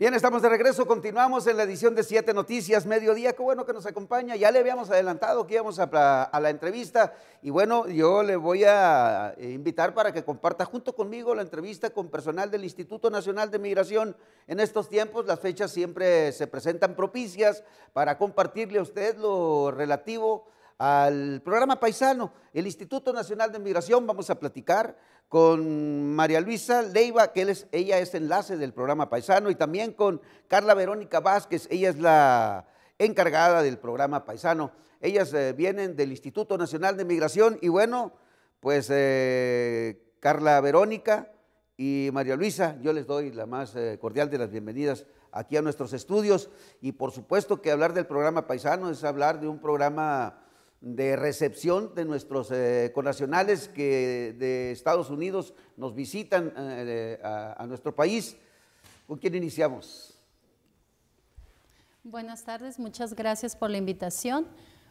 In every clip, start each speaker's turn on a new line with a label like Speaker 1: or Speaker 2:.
Speaker 1: Bien, estamos de regreso, continuamos en la edición de Siete Noticias, mediodía, qué bueno que nos acompaña, ya le habíamos adelantado que íbamos a la, a la, entrevista y bueno, yo le voy a eh, invitar para que comparta junto conmigo la entrevista con personal del Instituto Nacional de Migración. En estos tiempos las fechas siempre se presentan propicias para compartirle a usted lo relativo al programa paisano, el Instituto Nacional de Migración, vamos a platicar con María Luisa Leiva, que ella es enlace del programa Paisano, y también con Carla Verónica Vázquez, ella es la encargada del programa Paisano. Ellas eh, vienen del Instituto Nacional de Migración y bueno, pues eh, Carla Verónica y María Luisa, yo les doy la más eh, cordial de las bienvenidas aquí a nuestros estudios y por supuesto que hablar del programa Paisano es hablar de un programa de recepción de nuestros eh, connacionales que de Estados Unidos nos visitan eh, a, nuestro país. ¿Con quién iniciamos?
Speaker 2: Buenas tardes, muchas gracias por la invitación.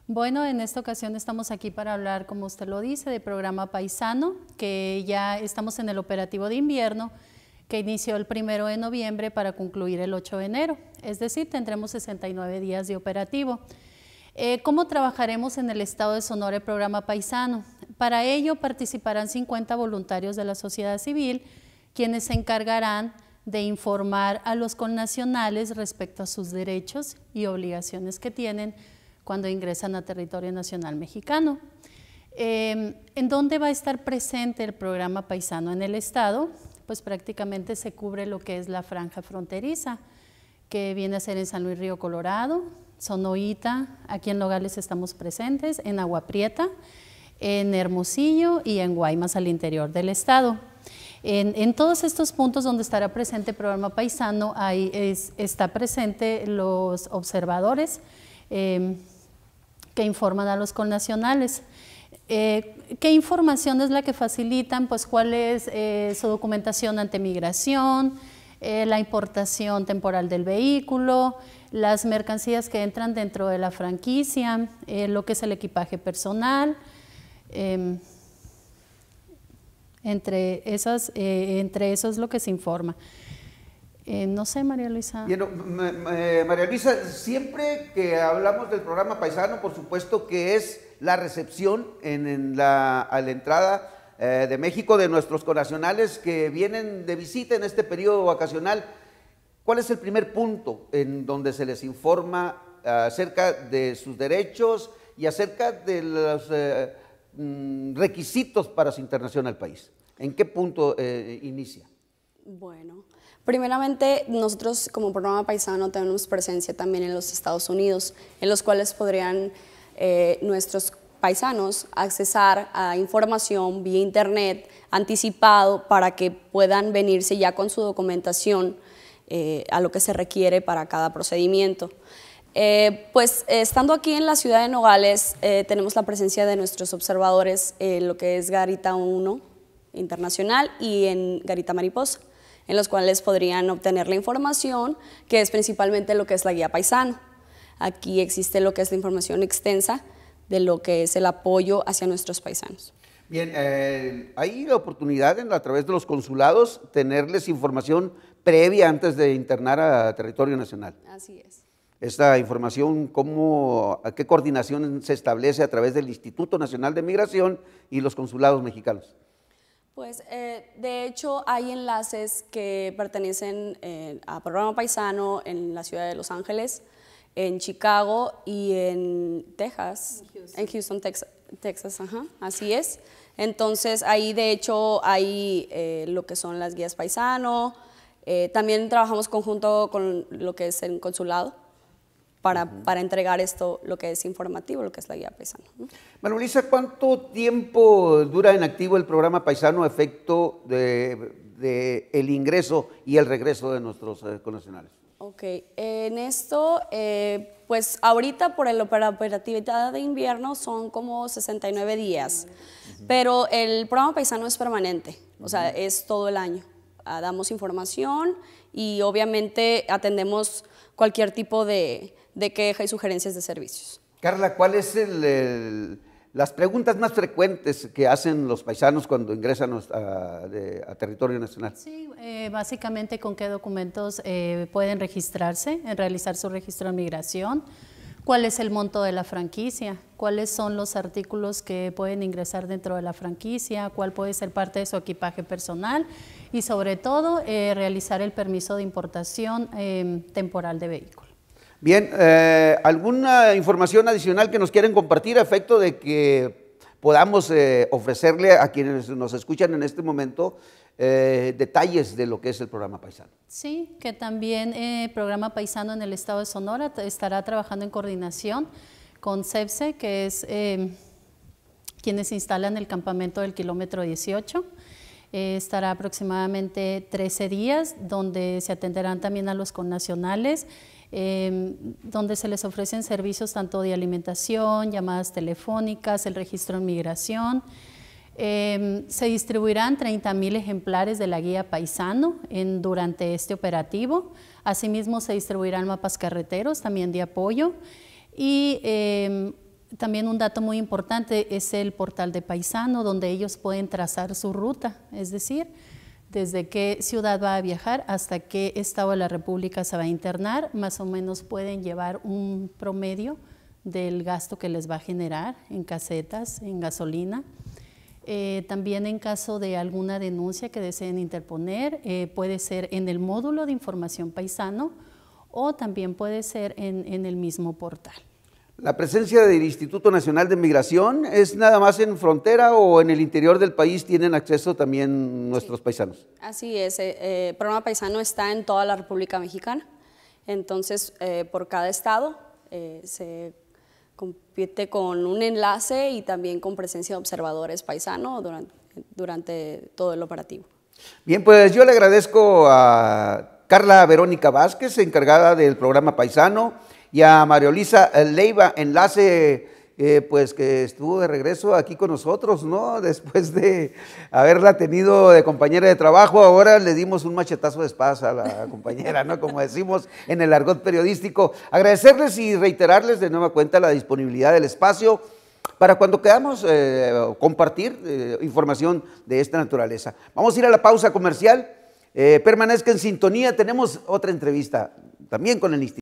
Speaker 2: Bueno, en esta ocasión estamos aquí para hablar, como usted lo dice, del programa Paisano, que ya estamos en el operativo de invierno que inició el primero de noviembre para concluir el 8 de enero. Es decir, tendremos 69 días de operativo. Eh, ¿Cómo trabajaremos en el Estado de Sonora el programa Paisano? Para ello participarán 50 voluntarios de la sociedad civil, quienes se encargarán de informar a los connacionales respecto a sus derechos y obligaciones que tienen cuando ingresan a territorio nacional mexicano. Em, ¿En dónde va a estar presente el programa Paisano en el Estado? Pues prácticamente se cubre lo que es la franja fronteriza, que viene a ser en San Luis Río Colorado, Sonoita, aquí en Logales estamos presentes, en Agua Prieta, en Hermosillo y en Guaymas al interior del estado. En, todos estos puntos donde estará presente el programa paisano, ahí está presente los observadores em, que informan a los connacionales. Eh, ¿Qué información es la que facilitan? Pues cuál es eh, su documentación ante migración, eh, la importación temporal del vehículo, las mercancías que entran dentro de la franquicia, eh, lo que es el equipaje personal. Em, entre, esas, eh, entre eso es lo que se informa. Eh, no sé, María Luisa.
Speaker 1: María Luisa, siempre que hablamos del programa Paisano, por supuesto que es la recepción en, la, a la entrada de México de nuestros conacionales que vienen de visita en este periodo vacacional. ¿Cuál es el primer punto en donde se les informa ah, acerca de sus derechos y acerca de los eh, mm, requisitos para su internación al país? ¿En qué punto eh, inicia?
Speaker 3: Bueno, primeramente nosotros como programa paisano tenemos presencia también en los Estados Unidos, en los cuales podrían eh, nuestros paisanos accesar a información vía internet anticipado para que puedan venirse ya con su documentación eh, a lo que se requiere para cada procedimiento. Eh, pues eh, estando aquí en la ciudad de Nogales, tenemos la presencia de nuestros observadores en lo que es Garita 1 Internacional y en Garita Mariposa, en los cuales podrían obtener la información, que es principalmente lo que es la guía paisano. Aquí existe lo que es la información extensa de lo que es el apoyo hacia nuestros paisanos.
Speaker 1: Bien, hay la oportunidad en, a través de los consulados tenerles información previa antes de internar a territorio nacional. Así es. Esta información, cómo, a qué coordinación se establece a través del Instituto Nacional de Migración y los consulados mexicanos.
Speaker 3: Pues eh, de hecho hay enlaces que pertenecen eh, a Programa Paisano en la ciudad de Los Ángeles, en Chicago y en Texas, en Houston, Texas, ajá, así es. Entonces ahí de hecho hay eh, lo que son las guías paisano, eh, también trabajamos conjunto con lo que es el consulado para, entregar esto, lo que es informativo, lo que es la guía paisano.
Speaker 1: Manuelisa, ¿cuánto tiempo dura en activo el programa paisano a efecto de, el ingreso y el regreso de nuestros eh, connacionales?
Speaker 3: Ok, en esto, eh, pues ahorita por la operatividad de invierno son como 69 días, pero el programa paisano es permanente, o sea, es todo el año. Ah, damos información y obviamente atendemos cualquier tipo de, queja y sugerencias de servicios.
Speaker 1: Carla, ¿cuáles son las preguntas más frecuentes que hacen los paisanos cuando ingresan a, territorio nacional? Sí,
Speaker 2: eh, básicamente con qué documentos eh, pueden registrarse, en realizar su registro de migración cuál es el monto de la franquicia, cuáles son los artículos que pueden ingresar dentro de la franquicia, cuál puede ser parte de su equipaje personal y sobre todo eh, realizar el permiso de importación eh, temporal de vehículo.
Speaker 1: Bien, eh, ¿alguna información adicional que nos quieren compartir a efecto de que podamos eh, ofrecerle a quienes nos escuchan en este momento eh, detalles de lo que es el programa Paisano.
Speaker 2: Sí, que también eh, el programa Paisano en el estado de Sonora estará trabajando en coordinación con CEPSE, que es quienes instalan el campamento del kilómetro 18 eh, estará aproximadamente 13 días, donde se atenderán también a los connacionales, eh, donde se les ofrecen servicios tanto de alimentación, llamadas telefónicas, el registro en migración. Eh, se distribuirán 30.000 ejemplares de la guía paisano en, durante este operativo. Asimismo, se distribuirán mapas carreteros también de apoyo y también un dato muy importante es el portal de paisano, donde ellos pueden trazar su ruta, es decir, desde qué ciudad va a viajar hasta qué estado de la República se va a internar, más o menos pueden llevar un promedio del gasto que les va a generar en casetas, en gasolina. Eh, también en caso de alguna denuncia que deseen interponer, eh, puede ser en el módulo de información paisano o también puede ser en el mismo portal.
Speaker 1: La presencia del Instituto Nacional de Migración es nada más en frontera o en el interior del país tienen acceso también nuestros paisanos.
Speaker 3: Así es, eh, eh, programa paisano está en toda la República Mexicana, entonces eh, por cada estado se compite con un enlace y también con presencia de observadores paisanos durante, durante todo el operativo.
Speaker 1: Bien, pues yo le agradezco a Carla Verónica Vázquez, encargada del programa paisano y a Mariolisa eh, Leiva, enlace eh, pues que estuvo de regreso aquí con nosotros, ¿no? Después de haberla tenido de compañera de trabajo, ahora le dimos un machetazo de espadas a la compañera, ¿no? Como decimos en el argot periodístico. Agradecerles y reiterarles de nueva cuenta la disponibilidad del espacio para cuando quedamos eh, compartir información de esta naturaleza. Vamos a ir a la pausa comercial. permanezca en sintonía. Tenemos otra entrevista también con el Instituto.